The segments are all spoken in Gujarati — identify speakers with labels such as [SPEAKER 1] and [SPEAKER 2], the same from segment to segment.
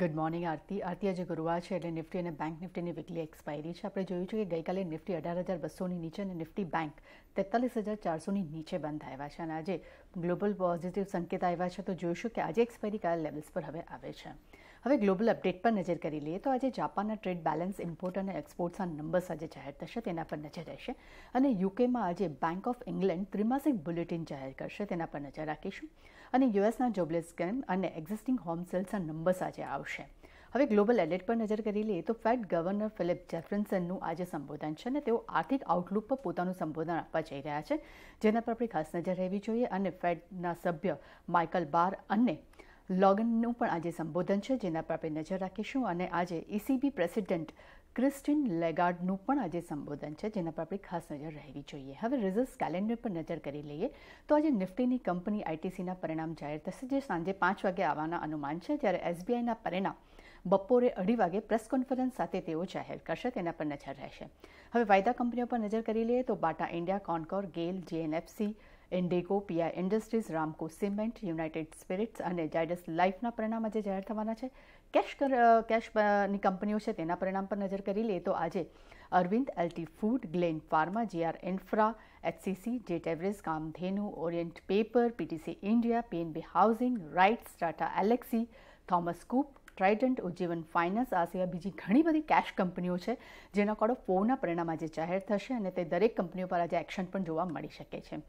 [SPEAKER 1] ગુડ મોર્નિંગ આરતી આરતી આજે ગુરુવાર છે એટલે નિફ્ટી અને બેંક નિફ્ટીની વીકલી એક્સપાયરી છે આપણે જોયું છે કે ગઈકાલે નિફ્ટી અઢાર હજાર બસોની નીચે અને નિફ્ટી બેંક તેતાલીસ હજાર ચારસોની નીચે બંધ આવ્યા છે અને આજે ગ્લોબલ પોઝિટિવ સંકેત આવ્યા છે તો જોઈશું કે આજે એક્સપાયરી કયા લેવલ્સ પર હવે આવે છે હવે ગ્લોબલ અપડેટ પર નજર કરી લઈએ તો આજે જાપાનના ટ્રેડ બેલેન્સ ઇમ્પોર્ટ અને એક્સપોર્ટ્સના નંબર્સ આજે જાહેર થશે તેના પર નજર રહેશે અને યુકેમાં આજે બેંક ઓફ ઇંગ્લેન્ડ ત્રિમાસિક બુલેટિન જાહેર કરશે તેના પર નજર રાખીશું અને યુએસના જોબલેસ ગેમ અને એક્ઝિસ્ટિંગ હોમ સેલ્સના નંબર્સ આજે આવશે હવે ગ્લોબલ એલર્ટ પર નજર કરી લઈએ તો ફેડ ગવર્નર ફિલિપ જેફરન્સનનું આજે સંબોધન છે અને તેઓ આર્થિક આઉટલુક પર પોતાનું સંબોધન આપવા જઈ રહ્યા છે જેના પર આપણે ખાસ નજર રહેવી જોઈએ અને ફેડના સભ્ય માઇકલ બાર અને લોગનનું પણ આજે સંબોધન છે જેના પર આપણે નજર રાખીશું અને આજે ઈસીબી e પ્રેસિડેન્ટ ક્રિસ્ટિન લેગાર્ડનું પણ આજે સંબોધન છે જેના પર આપણી ખાસ નજર રહેવી જોઈએ હવે રિઝલ્ટ કેલેન્ડર પર નજર કરી લઈએ તો આજે નિફ્ટીની કંપની આઈટીસીના પરિણામ જાહેર થશે જે સાંજે પાંચ વાગે આવવાના અનુમાન છે જ્યારે એસબીઆઈના પરિણામ બપોરે અઢી વાગે પ્રેસ કોન્ફરન્સ સાથે તેઓ જાહેર કરશે તેના પર નજર રહેશે હવે વાયદા કંપનીઓ પર નજર કરી લઈએ તો Bata India Concor GAIL JNFC IndiGo PI Industries Ramco cement United Spirits અને જાયડસ લાઇફના પરિણામ આજે જાહેર થવાના છે કેશ કેશની કંપનીઓ છે તેના પરિણામ પર નજર કરી લઈએ તો આજે અરવિંદ એલટી ફૂડ ગ્લેન ફાર્મા જીઆર ઇન્ફ્રા એચસીસી જેટ એવરેજ કામધેનુ ઓરિયન્ટ પેપર પીટીસી ઇન્ડિયા પીએનબી હાઉસિંગ રાઇટ્સ ટાટા એલેક્સી થોમસ કૂપ ટ્રાઇડન્ટ ઉજ્જીવન ફાઇનાન્સ આ સિવાય બીજી ઘણી બધી કેશ કંપનીઓ છે જેના કોડો ઓફ ફોરના પરિણામ આજે જાહેર થશે અને તે દરેક કંપનીઓ પર આજે એક્શન પણ જોવા મળી શકે છે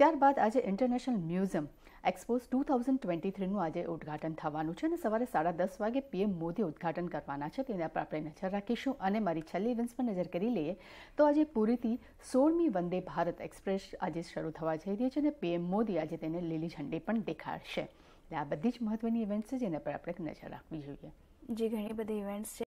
[SPEAKER 1] ત્યારબાદ આજે international museum expo two thousand twenty થ્રીનું આજે ઉદ્ઘાટન થવાનું છે અને સવારે સાડા દસ વાગે પીએમ મોદી ઉદ્ઘાટન કરવાના છે તેના પર આપણે નજર રાખીશું અને મારી છેલ્લી ઇવેન્ટ્સ પર નજર કરી લઈએ તો આજે પૂરીથી સોળમી વંદે ભારત એક્સપ્રેસ આજે શરૂ થવા જઈ રહી છે અને પીએમ મોદી આજે તેને લીલી ઝંડી પણ દેખાડશે એટલે આ બધી જ મહત્વની ઇવેન્ટ્સ છે જેના પર આપણે નજર રાખવી જોઈએ જે ઘણી બધી ઇવેન્ટ્સ છે